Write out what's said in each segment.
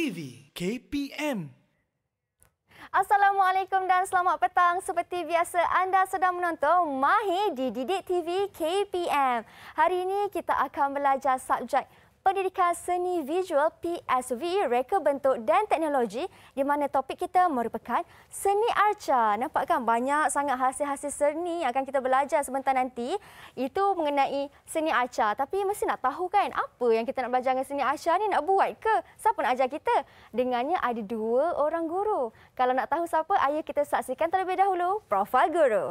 TV KPM. Assalamualaikum dan selamat petang. Seperti biasa anda sedang menonton Mahi di Didik TV KPM. Hari ini kita akan belajar subjek Pendidikan Seni Visual PSVE Reka Bentuk dan Teknologi di mana topik kita merupakan seni arca. Nampakkan banyak sangat hasil-hasil seni yang akan kita belajar sebentar nanti itu mengenai seni arca. Tapi mesti nak tahu kan apa yang kita nak belajar dengan seni arca ni nak buat ke? Siapa nak ajar kita? Dengannya ada dua orang guru. Kalau nak tahu siapa, ayo kita saksikan terlebih dahulu profil guru.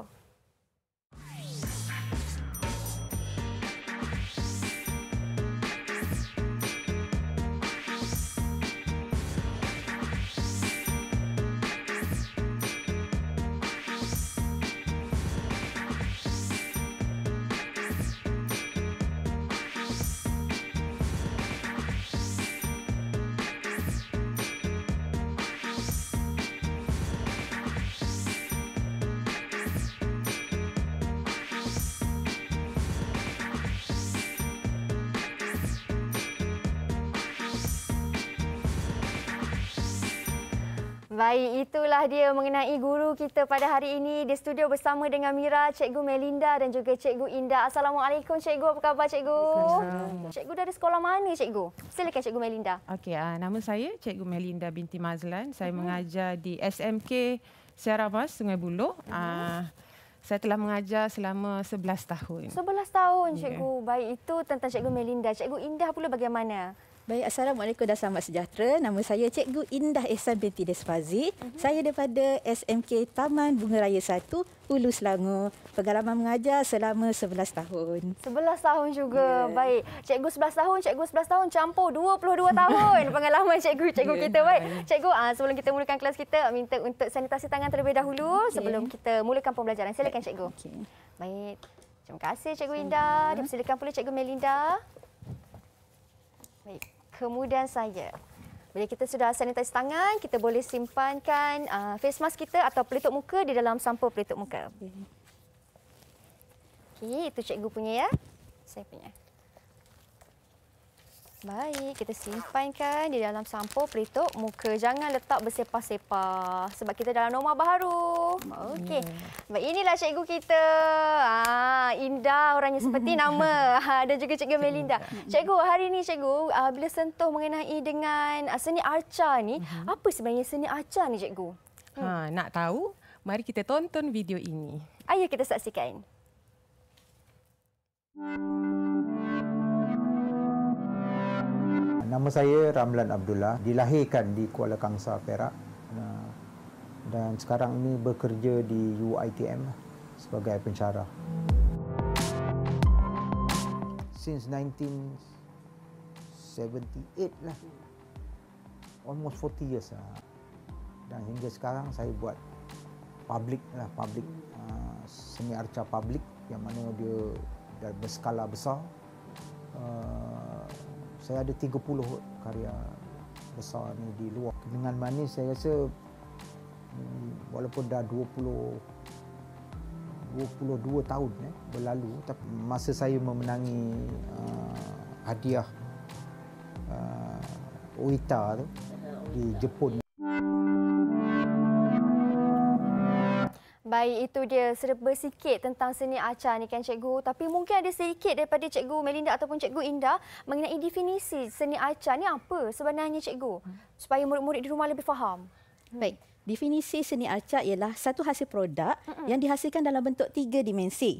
Baik, itulah dia mengenai guru kita pada hari ini di studio bersama dengan Mira, Cikgu Melinda dan juga Cikgu Indah. Assalamualaikum Cikgu, apa khabar Cikgu? Assalamualaikum. Cikgu dari sekolah mana Cikgu? Silakan Cikgu Melinda. Okey, uh, nama saya Cikgu Melinda binti Mazlan. Saya uh-huh. mengajar di SMK Seramas Sungai Buloh. Uh-huh. Uh, saya telah mengajar selama 11 tahun. 11 tahun Cikgu. Yeah. Baik, itu tentang Cikgu Melinda. Cikgu Indah pula bagaimana? Baik, Assalamualaikum dan selamat sejahtera. Nama saya Cikgu Indah Ehsan binti Desfazi. Uh-huh. Saya daripada SMK Taman Bunga Raya 1, Ulu Selangor. Pengalaman mengajar selama 11 tahun. 11 tahun juga. Yeah. Baik, Cikgu 11 tahun, Cikgu 11 tahun campur 22 tahun pengalaman Cikgu. Cikgu yeah. kita baik. Cikgu, uh, sebelum kita mulakan kelas kita, minta untuk sanitasi tangan terlebih dahulu okay. sebelum kita mulakan pembelajaran. Silakan Cikgu. Okay. Baik. Terima kasih Cikgu Indah. Dipersilakan pula Cikgu Melinda. Baik. Kemudian saya. Bila kita sudah sanitasi tangan, kita boleh simpankan uh, face mask kita atau pelitup muka di dalam sampul pelitup muka. Hmm. Okey, itu cikgu punya ya. Saya punya. Baik, kita simpankan di dalam sampul peritup muka. Jangan letak bersepah-sepah sebab kita dalam norma baru. Okey. Ya. Baik, inilah cikgu kita. Ah, indah orangnya seperti nama. Ada ha, juga cikgu Melinda. Ya. Cikgu, hari ini cikgu ah, bila sentuh mengenai dengan ah, seni arca ni, mhm. apa sebenarnya seni arca ni cikgu? Hmm. Ha, nak tahu? Mari kita tonton video ini. Ayuh kita saksikan. Thank nama saya Ramlan Abdullah, dilahirkan di Kuala Kangsar, Perak ah, dan sekarang ini bekerja di UITM sebagai pencara. Since 1978 lah, almost 40 years lah. Dan hingga sekarang saya buat publik lah, publik ah, seni arca publik yang mana dia berskala besar. Ah, saya ada 30 karya besar ni di luar dengan manis saya rasa hmm, walaupun dah 20 22 tahun eh, berlalu tapi masa saya memenangi uh, hadiah uh, Oita tu di Jepun Baik, itu dia serba sikit tentang seni acar ni kan cikgu. Tapi mungkin ada sedikit daripada cikgu Melinda ataupun cikgu Indah mengenai definisi seni acar ni apa sebenarnya cikgu? Supaya murid-murid di rumah lebih faham. Baik, definisi seni acar ialah satu hasil produk Mm-mm. yang dihasilkan dalam bentuk tiga dimensi.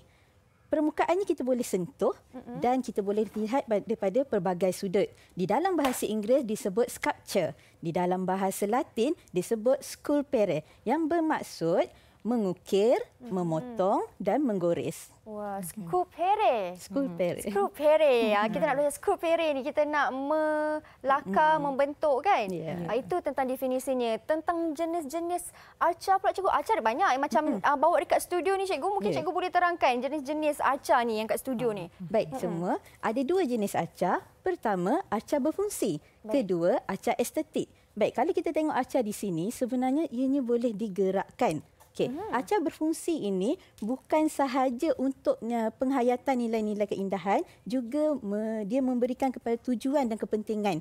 Permukaannya kita boleh sentuh Mm-mm. dan kita boleh lihat daripada pelbagai sudut. Di dalam bahasa Inggeris disebut sculpture. Di dalam bahasa Latin disebut sculpere yang bermaksud mengukir, mm-hmm. memotong dan menggores. Wah, mm-hmm. scoop here. Scoop here. Mm-hmm. Scoop here. Ah mm-hmm. kita nak belajar scoop here ni. Kita nak melaka mm-hmm. membentuk kan? Ah, yeah. itu tentang definisinya. Tentang jenis-jenis acar pula cikgu. Acar ada banyak. Eh, macam mm-hmm. Ah, bawa dekat studio ni cikgu, mungkin yeah. cikgu boleh terangkan jenis-jenis acar ni yang kat studio ni. Baik semua. Mm-hmm. Ada dua jenis acar. Pertama, acar berfungsi. Baik. Kedua, acar estetik. Baik, kalau kita tengok acar di sini, sebenarnya ianya boleh digerakkan. Okey, hmm. acar berfungsi ini bukan sahaja untuk penghayatan nilai-nilai keindahan, juga me, dia memberikan kepada tujuan dan kepentingan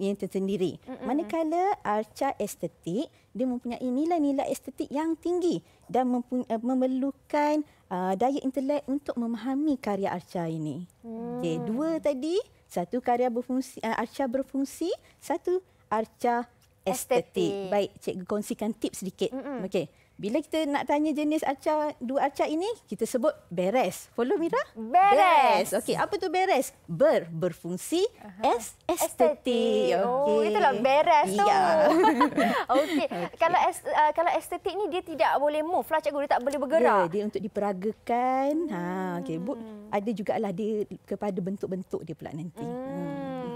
yang tersendiri. Hmm. Manakala arca estetik, dia mempunyai nilai-nilai estetik yang tinggi dan mempunyai, eh, memerlukan uh, daya intelek untuk memahami karya arca ini. Hmm. Okey, dua tadi, satu karya berfungsi uh, ah, acar berfungsi, satu arca estetik. estetik. Baik, cikgu kongsikan tips sedikit. Okey. Bila kita nak tanya jenis acar, dua acar ini, kita sebut beres. Follow Mira? Beres. Okey, apa tu beres? Ber, berfungsi. S, estetik. Oh, okay. itu lah beres tu. Yeah. Okey, okay. kalau es, uh, kalau estetik ni dia tidak boleh move Flash aku Dia tak boleh bergerak. yeah, dia untuk diperagakan. Ha, hmm. Ha, okay. Bu, ada jugalah dia kepada bentuk-bentuk dia pula nanti. Hmm. hmm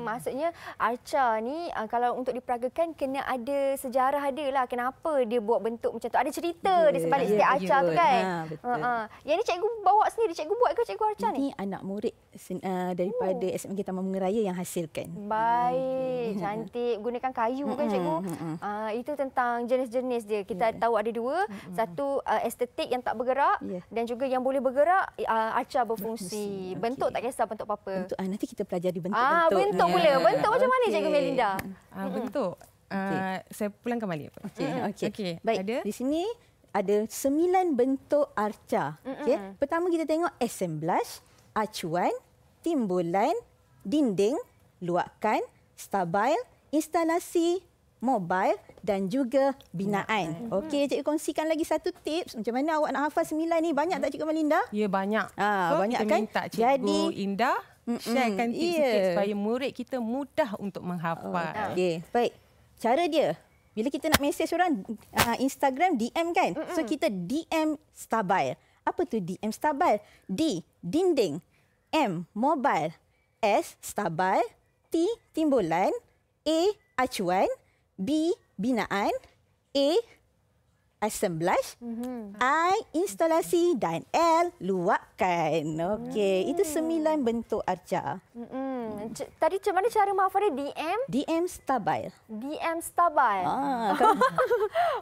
maksudnya Arca ni uh, kalau untuk diperagakan kena ada sejarah dia lah kenapa dia buat bentuk macam tu ada cerita yeah, di sebalik yeah, setiap yeah, Arca yeah, tu ya. kan ha, uh, uh. yang ni cikgu bawa sendiri cikgu buat ke cikgu Arca ni ini anak murid sen, uh, daripada oh. SMK Taman Bunga Raya yang hasilkan. Baik, hmm. cantik. Gunakan kayu kan, hmm. kan cikgu? Hmm. Uh, itu tentang jenis-jenis dia. Kita yeah. tahu ada dua. Hmm. hmm Satu uh, estetik yang tak bergerak yeah. dan juga yang boleh bergerak uh, acar berfungsi. berfungsi. Bentuk okay. tak kisah bentuk apa-apa. Bentuk, uh, nanti kita pelajari bentuk-bentuk. Ah, bentuk, bentuk pula. Yeah. Bentuk macam okay. mana cikgu Melinda? Uh, bentuk. Okay. saya pulang kembali. Okey. Okay. Okay. Baik. Ada? Di sini ada sembilan bentuk arca. Okey. Pertama kita tengok assemblage, acuan, timbulan, dinding, luakan, stabil, instalasi, mobile dan juga binaan. Okey, hmm. cikgu kongsikan lagi satu tips. Macam mana awak nak hafal sembilan ni? Banyak tak cikgu Melinda? Ya, banyak. Ah, so, banyak kan? Minta cikgu Jadi, Indah sharekan tips yeah. supaya murid kita mudah untuk menghafal. Oh, okay. Baik. Cara dia, bila kita nak mesej orang uh, Instagram DM kan? Mm-mm. So kita DM stabil. Apa tu DM stabil? D dinding, M mobile, S stabil, T timbulan, A acuan, B binaan, A assemblage, mm-hmm. I instalasi dan L luapkan. Okey, mm. itu sembilan bentuk arca. Mm-hmm. Hmm, tadi macam mana cara maafkan dia? DM? DM Stabile. DM Stabile. Ah, kan?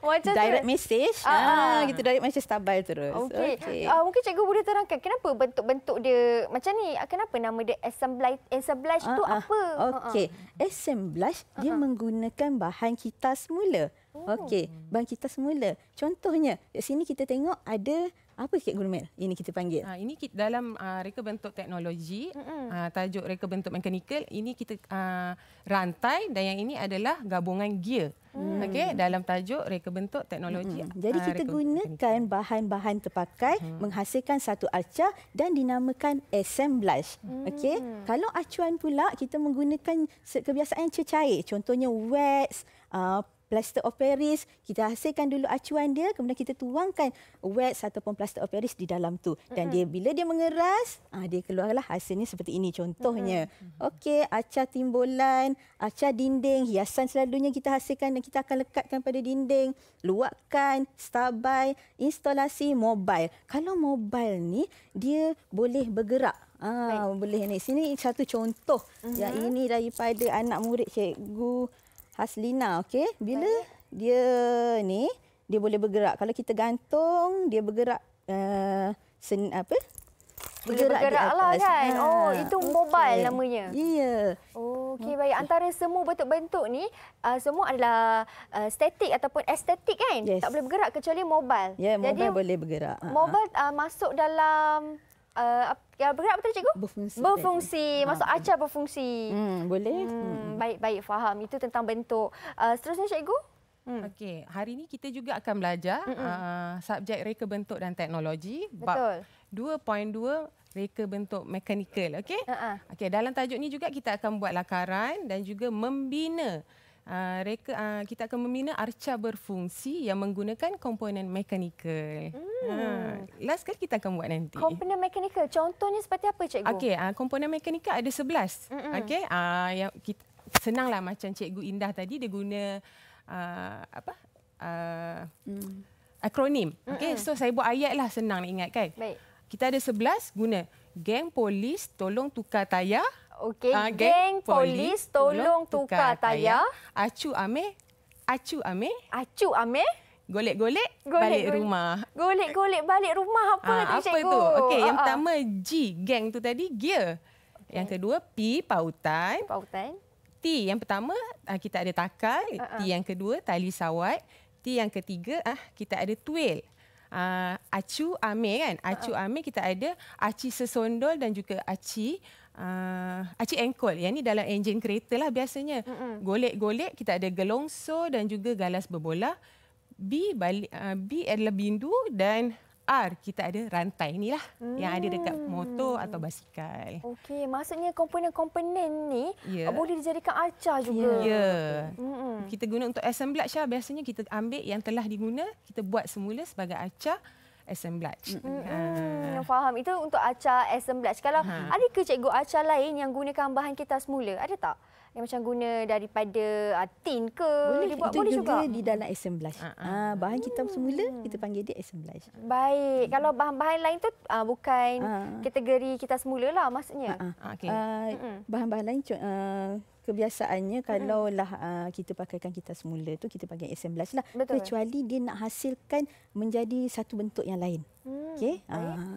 macam direct tu. message. Ah, ah. ah. gitu direct message Stabile terus. Okey. Okay. Uh, ah, mungkin cikgu boleh terangkan kenapa bentuk-bentuk dia macam ni? Ah, kenapa nama dia assemblage? Assemblage ah, tu ah. apa? Okey. Assemblage uh dia menggunakan bahan kita semula. Oh. Okey, kita semula. Contohnya, di sini kita tengok ada apa Cikgu Mel? Ini kita panggil. Ha, ini kita, dalam uh, reka bentuk teknologi, mm-hmm. uh, tajuk reka bentuk mekanikal, ini kita uh, rantai dan yang ini adalah gabungan gear. Hmm. Okey, dalam tajuk reka bentuk teknologi. Hmm. Jadi kita gunakan bahan-bahan terpakai hmm. menghasilkan satu arca dan dinamakan assemblage. Hmm. Okey. Kalau acuan pula kita menggunakan kebiasaan cecair, contohnya wax, uh, plaster of Paris, kita hasilkan dulu acuan dia, kemudian kita tuangkan wax ataupun plaster of Paris di dalam tu. Dan dia bila dia mengeras, ah, dia keluarlah hasilnya seperti ini contohnya. Okey, acar timbulan, acar dinding, hiasan selalunya kita hasilkan dan kita akan lekatkan pada dinding, luakkan, stabil, instalasi mobile. Kalau mobile ni, dia boleh bergerak. Ah, boleh ni. Sini satu contoh. Uh-huh. Yang mm-hmm. ini daripada anak murid cikgu Haslina okey bila Baya. dia ni dia boleh bergerak kalau kita gantung dia bergerak uh, sen, apa bergerak, bergerak lah kan ha. oh itu mobile namanya ya yeah. okey okay. baik antara semua bentuk-bentuk ni uh, semua adalah uh, statik ataupun estetik kan yes. tak boleh bergerak kecuali mobile ya yeah, mobile Jadi, boleh bergerak mobile uh, masuk dalam uh, Ya bergerak betul cikgu? Berfungsi. Berfungsi. Ha. Masuk acar berfungsi. Hmm, boleh. Baik-baik hmm, hmm. faham. Itu tentang bentuk. Uh, seterusnya cikgu. Hmm. Okey, hari ini kita juga akan belajar mm -mm. Uh, subjek reka bentuk dan teknologi. Betul. 2.2 reka bentuk mekanikal. Okey? Uh -uh. Okey, dalam tajuk ni juga kita akan buat lakaran dan juga membina Ah, reka, uh, kita akan membina arca berfungsi yang menggunakan komponen mekanikal. Hmm. Ha, last kali kita akan buat nanti. Komponen mekanikal, contohnya seperti apa cikgu? Okey, uh, komponen mekanikal ada 11. Okey, uh, yang kita, senanglah macam cikgu Indah tadi dia guna uh, apa? Uh, hmm. akronim. Okey, so saya buat ayat lah senang nak ingat kan. Baik. Kita ada sebelas. guna geng polis tolong tukar tayar. Okey, uh, geng, geng polis, polis tolong tukar, tukar tayar. Acu ame, acu ame, Acu ame, Golek-golek balik golek. rumah. Golek-golek balik rumah apa uh, tu apa cikgu? Apa tu? Okey, yang uh, pertama G, geng tu tadi, gear. Okay. Yang kedua P, pautan. Pautan. T, yang pertama kita ada takal. Uh, T, yang kedua tali sawat. T, yang ketiga ah kita ada twill uh, Acu ame kan ah. Acu uh-huh. Amir kita ada Aci Sesondol dan juga Aci uh, Aci Engkol Yang ni dalam enjin kereta lah biasanya uh-huh. Golek-golek kita ada gelongso dan juga galas berbola B, balik, uh, B adalah bindu dan R kita ada rantai inilah hmm. yang ada dekat hmm. motor atau basikal. Okey, maksudnya komponen-komponen ni yeah. Uh, boleh dijadikan acar juga. Ya. Yeah. Okay. Mm-hmm. Kita guna untuk assemblage lah. biasanya kita ambil yang telah diguna, kita buat semula sebagai acar assemblage. Hmm, ha. faham. Itu untuk acar assemblage. Kalau ha. ada adakah cikgu acar lain yang gunakan bahan kita semula? Ada tak? yang macam guna daripada uh, tin ke boleh, dia buat itu boleh juga, juga di dalam assemblage. Ah uh, uh, bahan kita uh, semula uh, kita panggil dia assemblage. Baik. Uh, kalau bahan-bahan lain tu uh, bukan uh, kategori kita semula lah maksudnya. Uh, uh, okay. uh, uh, bahan-bahan lain uh, kebiasaannya kalaulah uh, kita pakaikan kita semula tu kita panggil assemblage lah Betul. kecuali dia nak hasilkan menjadi satu bentuk yang lain. Hmm, okey. Ah uh,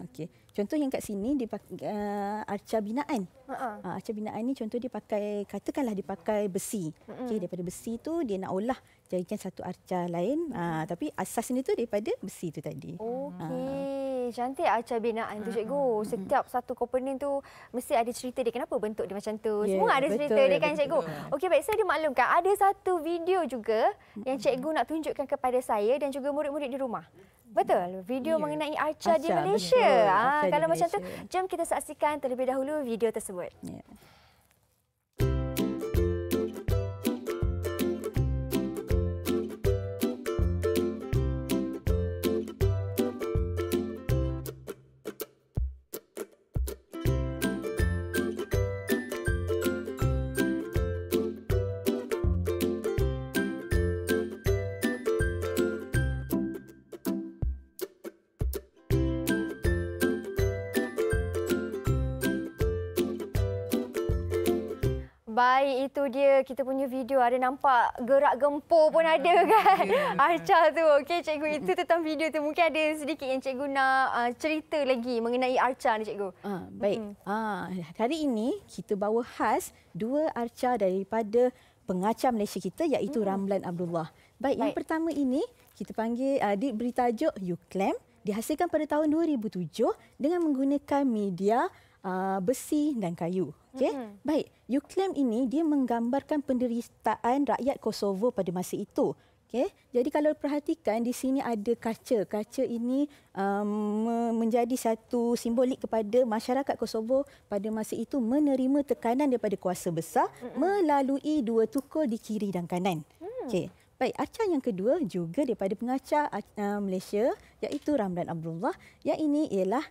Contoh yang kat sini dia pakai uh, eh, arca binaan. Uh-uh. Uh, arca binaan ni contoh dia pakai katakanlah dia pakai besi. Uh-uh. Okey daripada besi tu dia nak olah jadikan satu arca lain ha, tapi ini tu daripada besi tu tadi. Okey, ha. cantik arca binaan tu cikgu. Hmm, hmm, Setiap satu komponen tu mesti ada cerita dia kenapa bentuk dia macam tu. Yeah, Semua ada betul, cerita dia kan cikgu. Okey, baik saya dimaklumkan ada satu video juga yang cikgu nak tunjukkan kepada saya dan juga murid-murid di rumah. Betul, video yeah. mengenai arca, ah, arca di Malaysia. Ha, arca kalau di macam Malaysia. tu, jom kita saksikan terlebih dahulu video tersebut. Yeah. Baik itu dia kita punya video ada nampak gerak gempur pun ah, ada kan. Aca ya, ya. tu. Okey cikgu itu tentang video tu mungkin ada sedikit yang cikgu nak uh, cerita lagi mengenai arca ni cikgu. Ha, baik. Mm-hmm. Ha, hari ini kita bawa khas dua arca daripada pengacam Malaysia kita iaitu mm. Ramlan Abdullah. Baik, baik yang pertama ini kita panggil uh, dia beri tajuk You Clam dihasilkan pada tahun 2007 dengan menggunakan media uh, besi dan kayu. okay? Mm-hmm. Baik, Euclem ini dia menggambarkan penderitaan rakyat Kosovo pada masa itu. okay? Jadi kalau perhatikan di sini ada kaca. Kaca ini um, menjadi satu simbolik kepada masyarakat Kosovo pada masa itu menerima tekanan daripada kuasa besar mm-hmm. melalui dua tukul di kiri dan kanan. Mm. Okey. Baik, acah yang kedua juga daripada pengacar uh, Malaysia iaitu Ramdan Abdullah. Yang ini ialah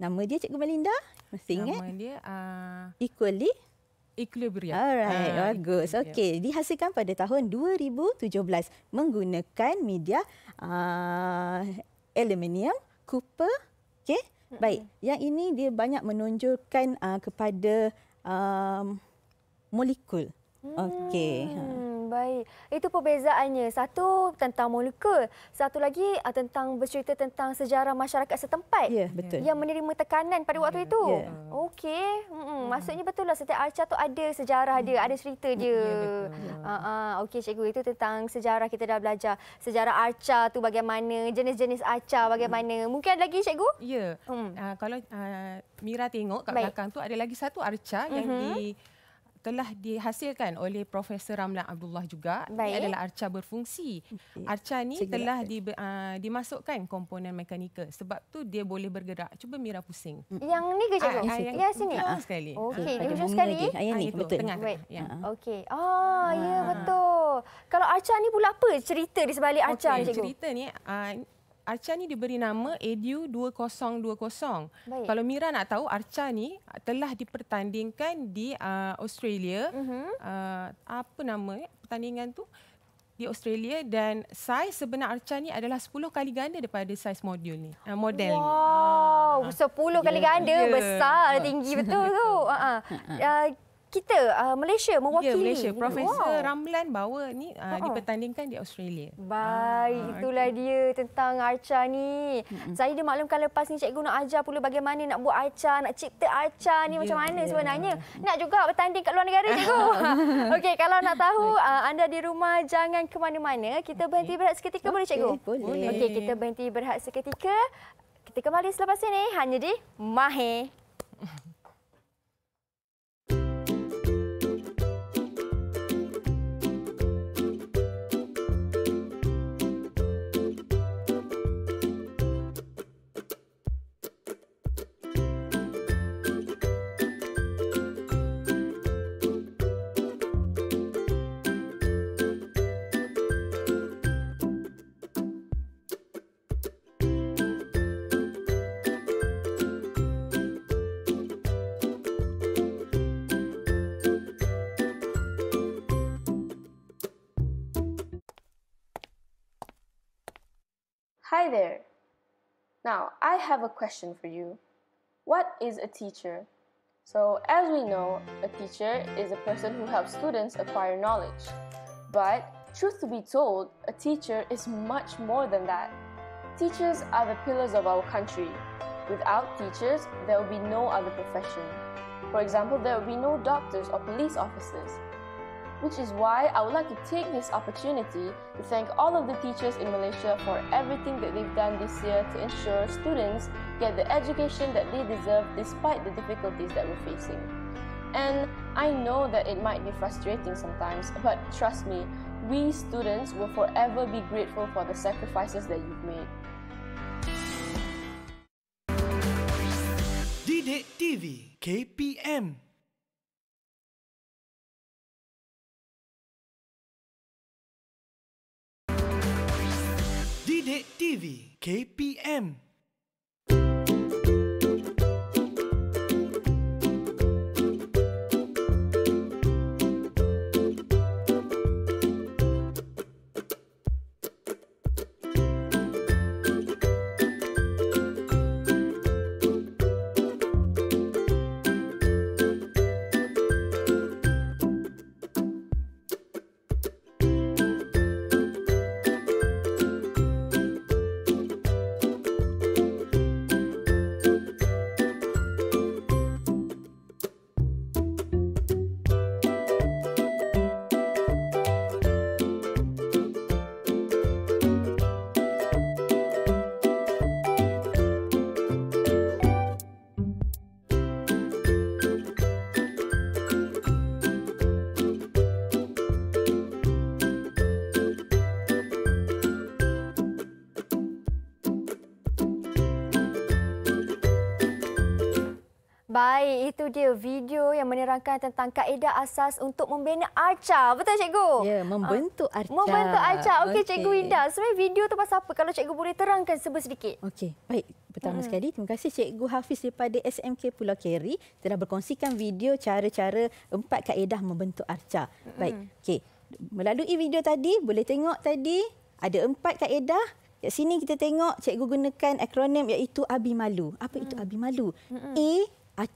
Nama dia Cikgu Melinda? masih ingat. Nama dia uh, Equally Equilibrium. Alright, uh, bagus. okay. dihasilkan pada tahun 2017 menggunakan media uh, aluminium, copper. Okey, mm-hmm. baik. Yang ini dia banyak menunjukkan uh, kepada um, molekul. Hmm. Okey. Hmm. Baik. Itu perbezaannya. Satu tentang Moluka, satu lagi ah, tentang bercerita tentang sejarah masyarakat setempat yeah, betul. yang menerima tekanan pada waktu yeah. Hmm, itu. Yeah. Okey. Mm-hmm. Maksudnya betul lah setiap arca tu ada sejarah dia, ada cerita hmm. dia. Yeah, yeah. uh-huh. Okey cikgu, itu tentang sejarah kita dah belajar. Sejarah arca tu bagaimana, jenis-jenis arca bagaimana. Mm. Mungkin ada lagi cikgu? Ya. Yeah. Mm. Uh, kalau uh, Mira tengok kat Baik. belakang tu ada lagi satu arca mm-hmm. yang mhm. di telah dihasilkan oleh Profesor Ramlan Abdullah juga. Baik. Ini adalah arca berfungsi. Arca ni Segera. telah di, uh, ah, dimasukkan komponen mekanikal. Sebab tu dia boleh bergerak. Cuba Mira pusing. Yang ni ke cikgu? Ah, ah ya, sini. Ah, sekali. Okey, ah. ujung sekali. Ah, yang ah, ni, betul. Tengah, tengah. Ya. Okey. Oh, ah, ya betul. Kalau arca ni pula apa cerita di sebalik arca okay, ni cikgu? Cerita ni... Uh, Arca ni diberi nama Edu 2020. Baik. Kalau Mira nak tahu Arca ni telah dipertandingkan di uh, Australia. Uh-huh. Uh, apa nama eh, pertandingan tu? Di Australia dan saiz sebenar Arca ni adalah 10 kali ganda daripada saiz modul ni. Uh, model wow. ni. Wow, ah. uh, 10 kali ganda, yeah. besar, tinggi betul tu. Ah, ah. Ha, ha. uh uh kita uh, Malaysia ya, mewakili. Ya, Malaysia. Profesor wow. Ramlan bawa ni uh, oh. dipertandingkan di Australia. Baik, ah, itulah okay. dia tentang Arca ni. Mm-hmm. Saya dia maklumkan lepas ni cikgu nak ajar pula bagaimana nak buat Arca, nak cipta Arca ni yeah, macam mana yeah. sebenarnya. Nak juga bertanding kat luar negara cikgu. Okey, kalau nak tahu uh, anda di rumah jangan ke mana-mana. Kita berhenti okay. berehat seketika okay. boleh cikgu? Okey, kita berhenti berehat seketika. Kita kembali selepas ini hanya di Mahir. Hi there. Now, I have a question for you. What is a teacher? So, as we know, a teacher is a person who helps students acquire knowledge. But, truth to be told, a teacher is much more than that. Teachers are the pillars of our country. Without teachers, there will be no other profession. For example, there will be no doctors or police officers which is why I would like to take this opportunity to thank all of the teachers in Malaysia for everything that they've done this year to ensure students get the education that they deserve despite the difficulties that we're facing. And I know that it might be frustrating sometimes, but trust me, we students will forever be grateful for the sacrifices that you've made. Didik TV KPM Didik TV KPM Baik, itu dia video yang menerangkan tentang kaedah asas untuk membina arca. Betul, Cikgu? Ya, membentuk ah, arca. Membentuk arca. Okey, okay. Cikgu Winda. Sebenarnya video itu pasal apa? Kalau Cikgu boleh terangkan sedikit. Okey, baik. Pertama hmm. sekali, terima kasih Cikgu Hafiz daripada SMK Pulau Keri. Telah berkongsikan video cara-cara empat kaedah membentuk arca. Hmm. Baik, okey. Melalui video tadi, boleh tengok tadi ada empat kaedah. Di sini kita tengok cikgu gunakan akronim iaitu ABIMALU. Apa itu hmm. ABIMALU? Mm -mm. A A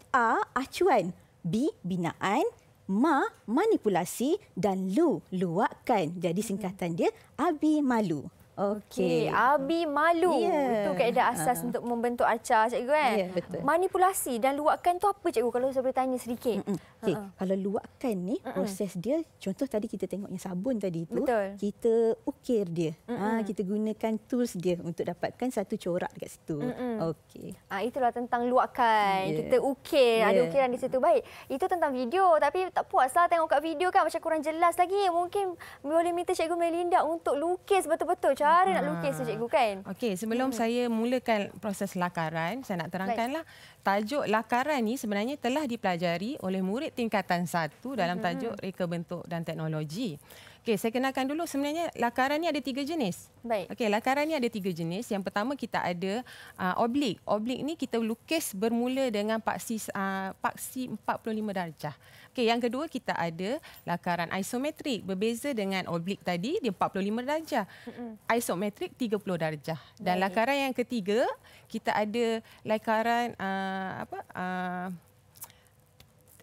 acuan, B binaan, Ma manipulasi dan Lu luakkan. Jadi singkatan dia Abi Malu. Okey, abi malu. Yeah. Itu keadaan asas uh untuk membentuk acar cikgu kan? Yeah, betul. Manipulasi dan luakkan tu apa cikgu kalau saya boleh tanya sedikit? Okey, uh-huh. kalau luakkan ni proses dia contoh tadi kita tengok yang sabun tadi tu, betul. kita ukir dia. Uh-huh. Ha, kita gunakan tools dia untuk dapatkan satu corak dekat situ. Uh-huh. Okey. Ah ha, itulah tentang luakkan. Yeah. Kita ukir, yeah. ada ya. ukiran di situ baik. Itu tentang video tapi tak puaslah tengok kat video kan macam kurang jelas lagi. Mungkin boleh minta cikgu Melinda untuk lukis betul-betul cara nak lukis tu ah. cikgu kan? Okey, sebelum hmm. saya mulakan proses lakaran, saya nak terangkanlah tajuk lakaran ni sebenarnya telah dipelajari oleh murid tingkatan 1 dalam tajuk reka bentuk dan teknologi. Okey, saya kenalkan dulu sebenarnya lakaran ni ada tiga jenis. Baik. Okey, lakaran ni ada tiga jenis. Yang pertama kita ada uh, oblik. Oblik ni kita lukis bermula dengan paksi uh, paksi 45 darjah. Okey, yang kedua kita ada lakaran isometrik berbeza dengan oblik tadi dia 45 darjah. Mm-hmm. Isometrik 30 darjah. Dan lakaran yang ketiga kita ada lakaran uh, apa? Uh,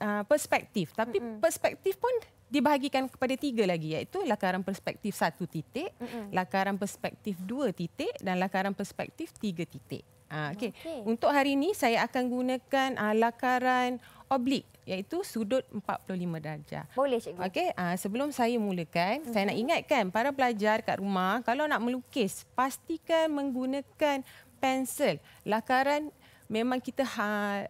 uh, perspektif. Tapi mm-hmm. perspektif pun dibahagikan kepada tiga lagi iaitu lakaran perspektif satu titik, mm-hmm. lakaran perspektif dua titik dan lakaran perspektif tiga titik. Ha, okay. okay. Untuk hari ini saya akan gunakan uh, lakaran oblik iaitu sudut 45 darjah. Boleh cikgu. Okey, ah, sebelum saya mulakan, mm -hmm. saya nak ingatkan para pelajar kat rumah kalau nak melukis pastikan menggunakan pensel. Lakaran memang kita ha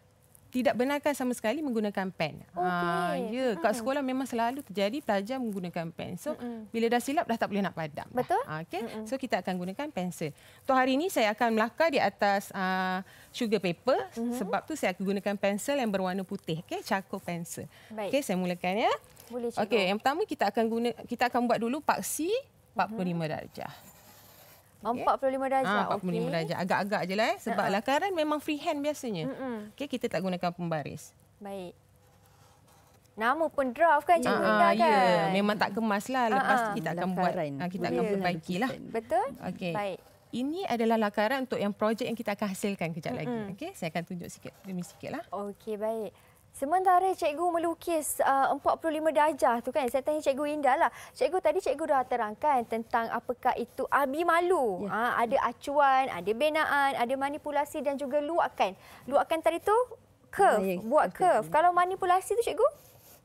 tidak benarkan sama sekali menggunakan pen. Ah, okay. Ha, ya, kat hmm. sekolah memang selalu terjadi pelajar menggunakan pen. So, Mm-mm. bila dah silap dah tak boleh nak padam. Betul. Ha, ah, okay? So, kita akan gunakan pensel. Untuk hari ini saya akan melakar di atas uh, sugar paper. Mm-hmm. Sebab tu saya akan gunakan pensel yang berwarna putih. Okey, Cakup pensel. Okey, saya mulakan ya. Boleh cikgu. Okay, yang pertama kita akan guna kita akan buat dulu paksi 45 mm-hmm. darjah. 45 darjah. Ha, 45 okay. darjah. Agak-agak je lah. Eh. Sebab uh-uh. lakaran memang freehand biasanya. Mm-hmm. Okay, kita tak gunakan pembaris. Baik. Nama pun draft kan cikgu ah, Ida ya. kan? memang tak kemas lah. Lepas Aa, kita akan lakaran. buat, ah, kita akan ya, perbaiki lah. Betul? Okay. Baik. Ini adalah lakaran untuk yang projek yang kita akan hasilkan kejap Mm-mm. lagi. Okay, saya akan tunjuk sikit demi sikit lah. Okay, baik. Sementara cikgu melukis uh, 45 darjah tu kan, saya tanya cikgu Indah lah. Cikgu tadi cikgu dah terangkan tentang apakah itu abi malu. Ya. Ha, ada acuan, ada binaan, ada manipulasi dan juga luakan. Luakan tadi tu curve, ya, ya. buat curve. Ya, Kalau manipulasi tu cikgu?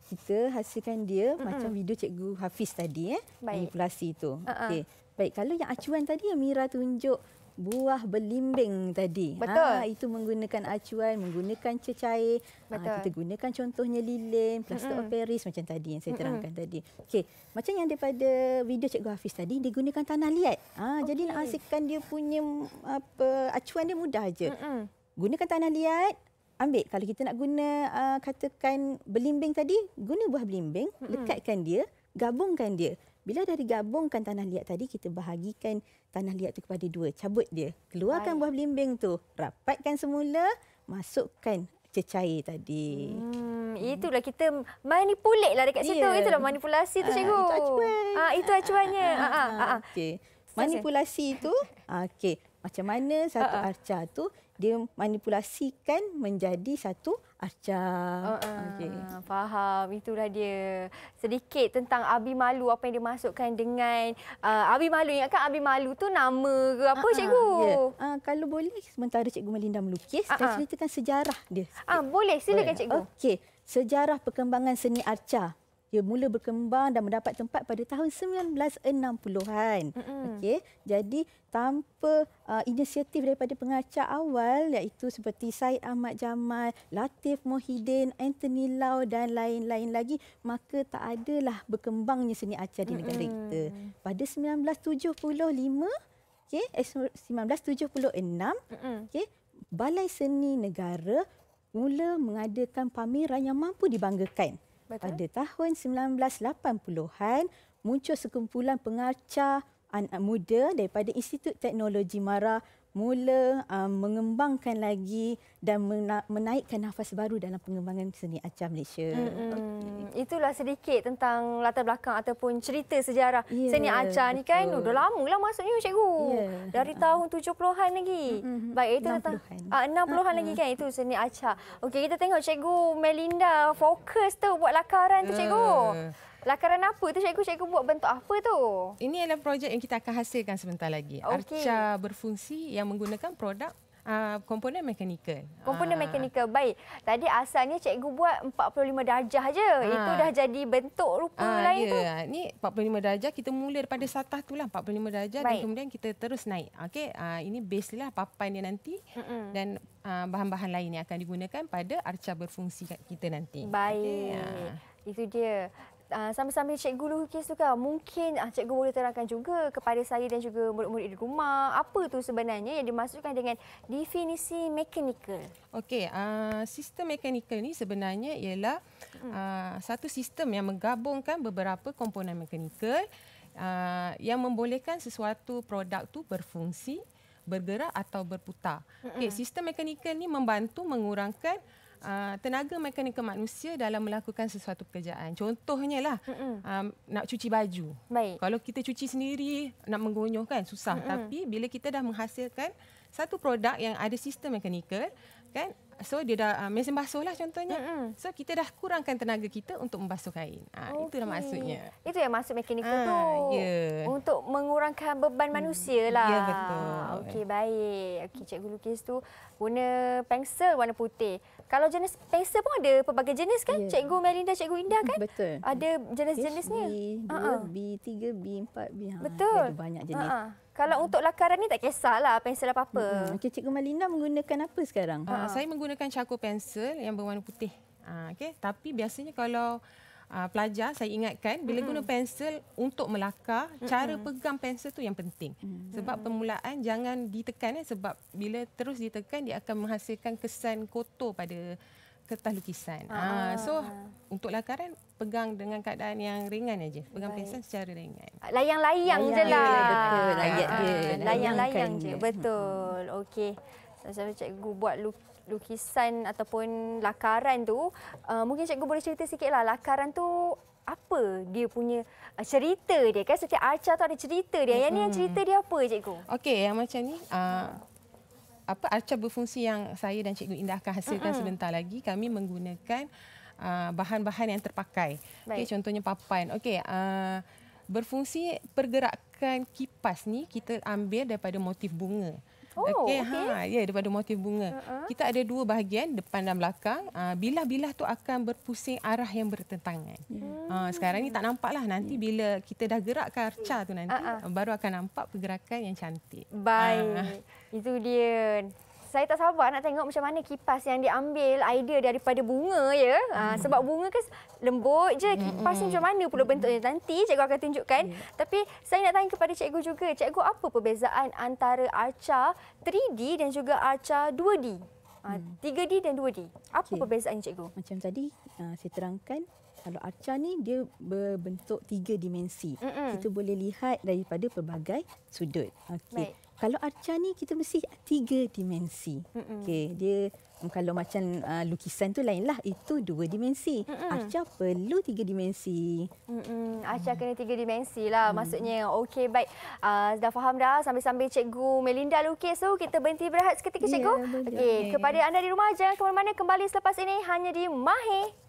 Kita hasilkan dia Mm-mm. macam video cikgu Hafiz tadi eh. Manipulasi tu. Uh-uh. Ah, ah. Okay. Baik, kalau yang acuan tadi yang Mira tunjuk buah belimbing tadi. Betul. Ha, itu menggunakan acuan, menggunakan cecair. Ah, Betul. Ha, kita gunakan contohnya lilin, plaster mm-hmm. of Paris macam tadi yang saya terangkan mm-hmm. tadi. Okey, macam yang daripada video Cikgu Hafiz tadi, dia gunakan tanah liat. Ha, ah, okay. Jadi nak hasilkan dia punya mm, apa acuan dia mudah aja. Mm-hmm. Gunakan tanah liat, ambil. Kalau kita nak guna uh, katakan belimbing tadi, guna buah belimbing, mm-hmm. lekatkan dia, gabungkan dia. Bila dah digabungkan tanah liat tadi, kita bahagikan tanah liat tu kepada dua. Cabut dia. Keluarkan Baik. buah belimbing tu. Rapatkan semula. Masukkan cecair tadi. Hmm, itulah kita manipulate lah dekat situ. Yeah. Itulah manipulasi tu, uh, cikgu. Itu acuan. Uh, itu acuannya. Uh, uh, uh, uh, uh. Okay. Manipulasi tu, okay. macam mana satu uh, uh. arca tu dia manipulasikan menjadi satu arca. Oh, ah, uh, ah, okay. Faham, itulah dia. Sedikit tentang Abi Malu, apa yang dia masukkan dengan uh, Abi Malu. Ingatkan Abi Malu tu nama ke apa, uh-huh, Cikgu? Yeah. Ya. Uh, kalau boleh, sementara Cikgu Melinda melukis, uh-huh. saya ceritakan sejarah dia. Uh, boleh, silakan Cikgu. Okey, Sejarah perkembangan seni arca ia mula berkembang dan mendapat tempat pada tahun 1960-an. Mm-hmm. Okey. Jadi tanpa uh, inisiatif daripada pengacar awal iaitu seperti Syed Ahmad Jamal, Latif Mohidin, Anthony Lau dan lain-lain lagi, maka tak adalah berkembangnya seni acar di negara mm-hmm. kita. Pada 1975 Okey, eh, 1976. Mm-hmm. Okey, Balai Seni Negara mula mengadakan pameran yang mampu dibanggakan. Betul. pada tahun 1980-an muncul sekumpulan pengacar anak muda daripada Institut Teknologi Mara mula um, mengembangkan lagi dan mena- menaikkan nafas baru dalam pengembangan seni acam Malaysia. Mm-hmm. Okay. Itulah sedikit tentang latar belakang ataupun cerita sejarah yeah, seni acam ni kan. Dah lama lah maksudnya cikgu. Yeah. Dari tahun 70-an lagi. Mm-hmm. Baik itu 60-an. uh, 60 uh-huh. lagi ah, kan ah. itu seni acam. Okey kita tengok cikgu Melinda fokus tu buat lakaran tu ya. cikgu. Uh. Lakaran apa tu cikgu-cikgu buat bentuk apa tu? Ini adalah projek yang kita akan hasilkan sebentar lagi. Okay. Arca berfungsi yang menggunakan produk uh, komponen mekanikal. Komponen uh. mekanikal. Baik. Tadi asalnya cikgu buat 45 darjah aja. Uh. Itu dah jadi bentuk rupa uh, lain yeah. tu. Ini 45 darjah. Kita mula daripada satah tu lah. 45 darjah dan kemudian kita terus naik. Okay, Uh, ini base lah papan dia nanti. Mm-mm. Dan uh, bahan-bahan lain yang akan digunakan pada arca berfungsi kita nanti. Baik. Okay. Uh. Itu dia. Ah, sambil-sambil cikgu lukis tu kan mungkin ah, cikgu boleh terangkan juga kepada saya dan juga murid-murid di rumah apa tu sebenarnya yang dimaksudkan dengan definisi mekanikal. Okey, uh, sistem mekanikal ni sebenarnya ialah uh, satu sistem yang menggabungkan beberapa komponen mekanikal uh, yang membolehkan sesuatu produk tu berfungsi, bergerak atau berputar. Okey, hmm. sistem mekanikal ni membantu mengurangkan uh, tenaga mekanikal manusia dalam melakukan sesuatu pekerjaan. Contohnya lah, um, nak cuci baju. Baik. Kalau kita cuci sendiri, nak menggonyoh kan, susah. Mm-mm. Tapi bila kita dah menghasilkan satu produk yang ada sistem mekanikal, kan, So dia dah uh, mesin basuh lah contohnya. Mm-hmm. So kita dah kurangkan tenaga kita untuk membasuh kain. Ha, ah, okay. Itu dah maksudnya. Itu yang maksud mekanikal ha, tu. Yeah. Ya. Untuk mengurangkan beban mm. manusia ya, lah. Ya, yeah, betul. Okey, baik. Okey, Cikgu Lukis tu guna pensel warna putih. Kalau jenis pensel pun ada pelbagai jenis kan? Yeah. Cikgu Melinda, Cikgu Indah kan? Betul. Ada jenis-jenisnya? B, 2B, 3B, 4B. Betul. Ada banyak jenis. Ha-ha. Kalau hmm. untuk lakaran ni tak kisahlah pensel apa-apa. Hmm. hmm. Okey Cikgu Malina menggunakan apa sekarang? Ha, saya menggunakan charcoal pensel yang berwarna putih. Ha, ah, okay. Tapi biasanya kalau uh, pelajar saya ingatkan bila hmm. guna pensel untuk melakar, hmm. cara hmm. pegang pensel tu yang penting. Hmm. Sebab permulaan jangan ditekan eh, sebab bila terus ditekan dia akan menghasilkan kesan kotor pada kertas lukisan. Ah. Ah. So untuk lakaran pegang dengan keadaan yang ringan aja. Pegang Baik. pensel secara ringan. Layang-layang je lah. Layang-layang ah, ah, kan je. Betul. Okey. Saya cikgu buat lukisan ataupun lakaran tu, uh, mungkin cikgu boleh cerita sikitlah lakaran tu apa dia punya uh, cerita dia kan setiap acara tu ada cerita dia. Yang hmm. ni yang hmm. cerita dia apa cikgu? Okey, yang macam ni uh, apa arca berfungsi yang saya dan Cikgu Indah akan hasilkan mm-hmm. sebentar lagi kami menggunakan uh, bahan-bahan yang terpakai. Okay, contohnya papan. Okey uh, berfungsi pergerakan kipas ni kita ambil daripada motif bunga. Oh, okey. Okay. Ha, ya, daripada motif bunga. Uh -huh. Kita ada dua bahagian, depan dan belakang. Ah, bilah-bilah tu akan berpusing arah yang bertentangan. Hmm. Ha, sekarang ni tak nampak lah Nanti hmm. bila kita dah gerak karca tu nanti, uh -huh. baru akan nampak pergerakan yang cantik. Baik. Ha. Itu dia saya tak sabar nak tengok macam mana kipas yang diambil idea daripada bunga ya. Ha, mm. sebab bunga kan lembut je. Kipas mm-hmm. macam mana pula bentuknya nanti cikgu akan tunjukkan. Yeah. Tapi saya nak tanya kepada cikgu juga. Cikgu apa perbezaan antara arca 3D dan juga arca 2D? Ha, 3D dan 2D. Apa okay. perbezaannya cikgu? Macam tadi ah, saya terangkan kalau arca ni dia berbentuk tiga dimensi. Mm-hmm. Kita boleh lihat daripada pelbagai sudut. Okey kalau arca ni kita mesti tiga dimensi. Mm-mm. Okay, dia mm, kalau macam uh, lukisan tu lainlah itu dua dimensi. Mm-mm. Arca perlu tiga dimensi. Mm-mm. Arca mm. kena tiga dimensi lah. Mm. Maksudnya okay baik uh, dah faham dah. Sambil-sambil Cikgu Melinda lukis lah. tu kita berhenti berehat seketika ya, Cikgu. Yeah, okay, ya, ya, kepada anda di rumah jangan ke mana-mana. Kembali selepas ini hanya di Mahir.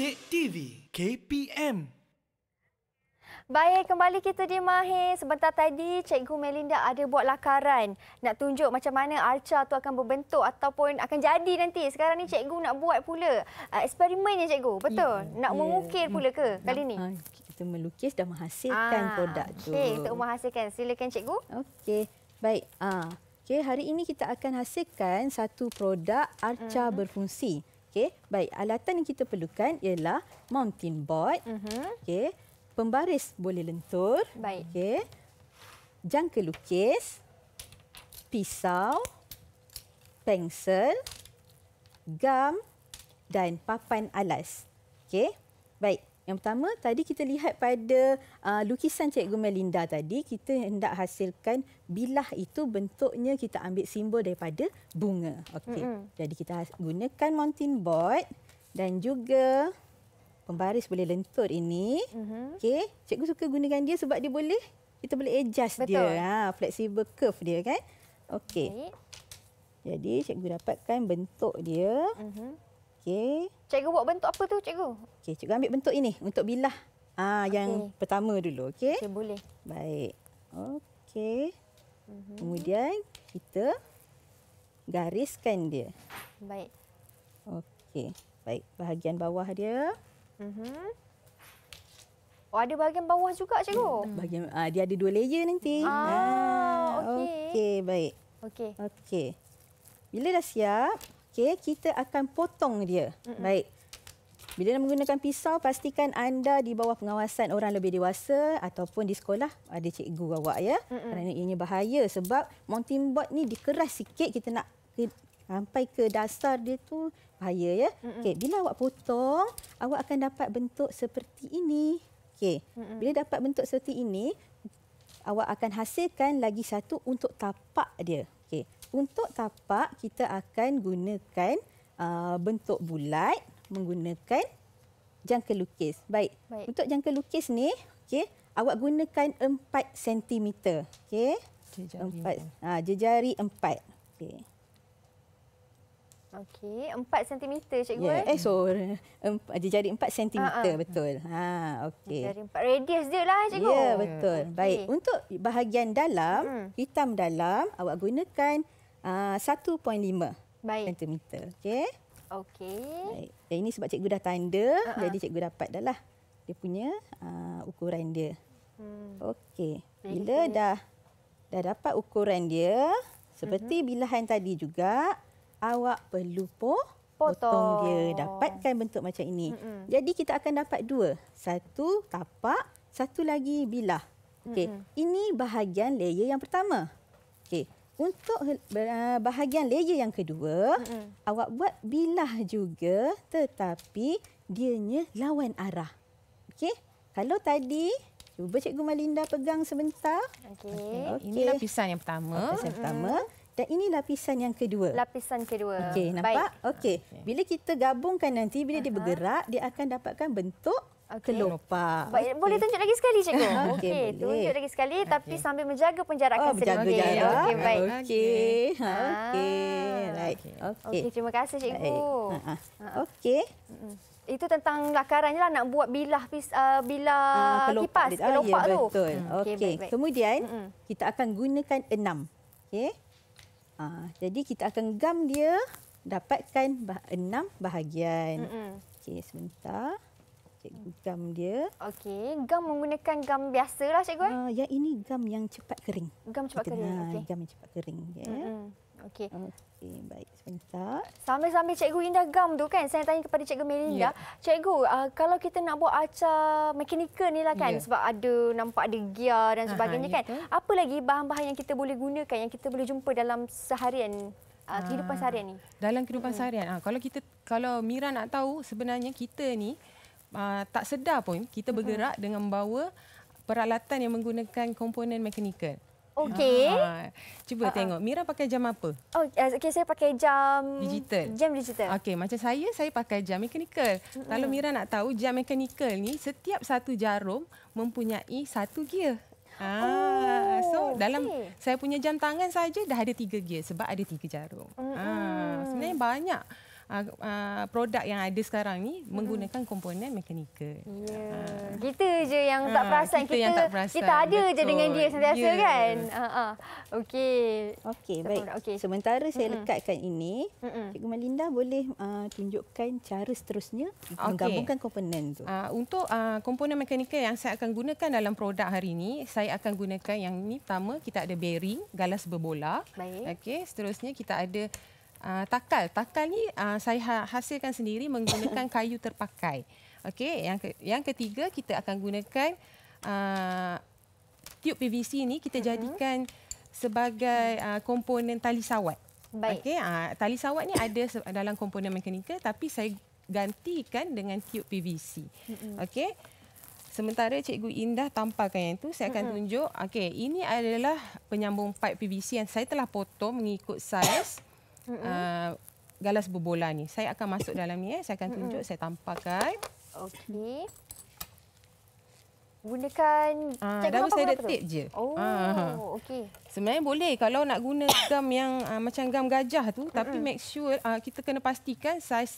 Bilik TV KPM Baik, kembali kita di Mahir. Sebentar tadi, Cikgu Melinda ada buat lakaran. Nak tunjuk macam mana arca tu akan berbentuk ataupun akan jadi nanti. Sekarang ni Cikgu nak buat pula uh, ah, eksperimennya Cikgu. Betul? Yeah, nak yeah. mengukir pula ke kali ni? Ha, kita melukis dan menghasilkan ah, produk tu. Okey, untuk menghasilkan. Silakan Cikgu. Okey, baik. Ah. Okey, hari ini kita akan hasilkan satu produk arca -hmm. berfungsi. Okey, baik. Alatan yang kita perlukan ialah mounting board. Mm-hmm. Okey. Pembaris boleh lentur. Baik. Okey. Jangka lukis, pisau, pensel, gam dan papan alas. Okey. Baik. Yang pertama, tadi kita lihat pada uh, lukisan Cikgu Melinda tadi, kita hendak hasilkan bilah itu bentuknya kita ambil simbol daripada bunga. Okey. Mm-hmm. Jadi kita gunakan mountain board dan juga pembaris boleh lentur ini. Mm-hmm. Okey, cikgu suka gunakan dia sebab dia boleh kita boleh adjust Betul. dia. Ha, flexible curve dia kan. Okey. Jadi cikgu dapatkan bentuk dia. Mhm. Okey. Cikgu buat bentuk apa tu, cikgu? Okey, cikgu ambil bentuk ini untuk bilah. Ah, okay. yang pertama dulu, okey? Okey, boleh. Baik. Okey. Mm-hmm. Kemudian kita gariskan dia. Baik. Okey. Baik, bahagian bawah dia. Mhm. Oh, ada bahagian bawah juga, cikgu. Hmm. Bahagian ah, dia ada dua layer nanti. Ah, ah okey. Okey, baik. Okey. Okey. Bila dah siap, okey kita akan potong dia mm-hmm. baik bila nak menggunakan pisau pastikan anda di bawah pengawasan orang lebih dewasa ataupun di sekolah ada cikgu awak ya mm-hmm. kerana ianya bahaya sebab mounting board ni dikeras sikit kita nak sampai ke dasar dia tu bahaya ya mm-hmm. okey bila awak potong awak akan dapat bentuk seperti ini okey mm-hmm. bila dapat bentuk seperti ini awak akan hasilkan lagi satu untuk tapak dia okey untuk tapak kita akan gunakan uh, bentuk bulat menggunakan jangka lukis. Baik. Baik. Untuk jangka lukis ni, okey, awak gunakan 4 cm. Okey. Empat. Ha, jejari empat. Okey. Okey, empat sentimeter cikgu. Yeah. Ya, eh, sorry. Empat, jejari empat sentimeter, uh-huh. betul. Ha, okey. Jejari empat. Radius dia lah, eh, cikgu. Ya, yeah, betul. Okay. Baik. Untuk bahagian dalam, hmm. hitam dalam, awak gunakan uh, ah, 1.5 Baik. cm. Okey. Okey. ini sebab cikgu dah tanda, uh-huh. jadi cikgu dapat dah lah dia punya uh, ukuran dia. Hmm. Okey. Bila Baik. dah dah dapat ukuran dia, seperti uh-huh. bilahan tadi juga, awak perlu poh Potong. potong dia dapatkan bentuk macam ini. Mm-mm. Jadi kita akan dapat dua. Satu tapak, satu lagi bilah. Okey, ini bahagian layer yang pertama untuk ah, bahagian layer yang kedua, mm-hmm. awak buat bilah juga tetapi dia dianya lawan arah. Okey? Kalau tadi cuba Cikgu Malinda pegang sebentar. Okey. Okay. Ini lapisan yang pertama. Lapisan mm-hmm. pertama dan ini lapisan yang kedua. Lapisan kedua. Okey, nampak? Okey. Ah, okay. Bila kita gabungkan nanti bila uh-huh. dia bergerak, dia akan dapatkan bentuk Okay. Kelopak. Baik, okay. Boleh tunjuk lagi sekali, cikgu? Okey, okay, tunjuk lagi sekali okay. tapi sambil menjaga penjarakan oh, sendiri. Okey, okay, baik. Okey. Ha. Okey. Okey. Okey, terima kasih, cikgu. Ha, ha. Okey. Okay. Itu tentang lakarannya lah, nak buat bilah uh, bilah uh, kelopak kipas, dia. Ah, ya, kelopak ya, tu. Betul. Hmm. Okey. Kemudian, mm -mm. kita akan gunakan enam. Okey. Uh, jadi, kita akan gam dia dapatkan bah enam bahagian. Mm -mm. Okey, sebentar gam dia. Okey, gam menggunakan gam biasa lah cikgu Uh, ya, ini gam yang cepat kering. Gam cepat kering, ah, okey. Gam yang cepat kering, ya. Mm-hmm. Okey. Okey, baik. Sebentar. Sambil-sambil cikgu indah gam tu kan, saya tanya kepada cikgu Melinda. Yeah. Cikgu, uh, kalau kita nak buat acar mekanikal ni lah kan, yeah. sebab ada nampak ada gear dan sebagainya uh kan. Itu. Apa lagi bahan-bahan yang kita boleh gunakan, yang kita boleh jumpa dalam seharian Uh, kehidupan seharian ni. Dalam kehidupan hmm. seharian. Ha, kalau kita kalau Mira nak tahu sebenarnya kita ni uh, tak sedar pun kita bergerak uh-huh. dengan bawa peralatan yang menggunakan komponen mekanikal. Okey. uh Cuba uh-huh. tengok Mira pakai jam apa? Oh, eh, okey saya pakai jam digital. Jam digital. Okey, macam saya saya pakai jam mekanikal. Uh-huh. Kalau Mira nak tahu jam mekanikal ni setiap satu jarum mempunyai satu gear. Ah, oh, so dalam saya punya jam tangan saja dah ada tiga gear sebab ada tiga jarum. Mm-hmm. Ah, sebenarnya banyak uh, produk yang ada sekarang ni hmm. menggunakan komponen mekanikal. Yeah. Ya. Uh. Kita je yang tak ah, perasan. Uh, kita, kita yang tak perasan. Kita ada Betul. je dengan dia sentiasa yeah. kan? Uh, uh. Okey. Okey, baik. Okay. Sementara saya mm-hmm. lekatkan ini, mm-hmm. Cikgu Malinda boleh uh, tunjukkan cara seterusnya okay. menggabungkan komponen tu. Uh, untuk uh, komponen mekanikal yang saya akan gunakan dalam produk hari ini, saya akan gunakan yang ini. Pertama, kita ada bearing, galas berbola. Baik. Okey, seterusnya kita ada uh, takal. Takal ni uh, saya ha-, hasilkan sendiri menggunakan kayu terpakai. Okey, yang ke- yang ketiga kita akan gunakan uh, ah, tiup PVC ni kita uh-huh. jadikan sebagai uh, komponen tali sawat. Okey, uh, tali sawat ni ada dalam komponen mekanikal tapi saya gantikan dengan tiup PVC. Uh-huh. Mhm. Okey. Sementara Cikgu Indah tampalkan yang itu, saya akan mhm. tunjuk. Okey, ini adalah penyambung pipe PVC yang saya telah potong mengikut saiz mm -hmm. uh, galas berbola ni. Saya akan masuk dalam ni eh. Saya akan tunjuk, mm -hmm. saya tampakkan. Okey. Gunakan cakap uh, apa? Dah saya je. Oh, uh ah, -huh. Ha. okey. Sebenarnya boleh kalau nak guna gam yang uh, macam gam gajah tu, mm -hmm. tapi make sure uh, kita kena pastikan saiz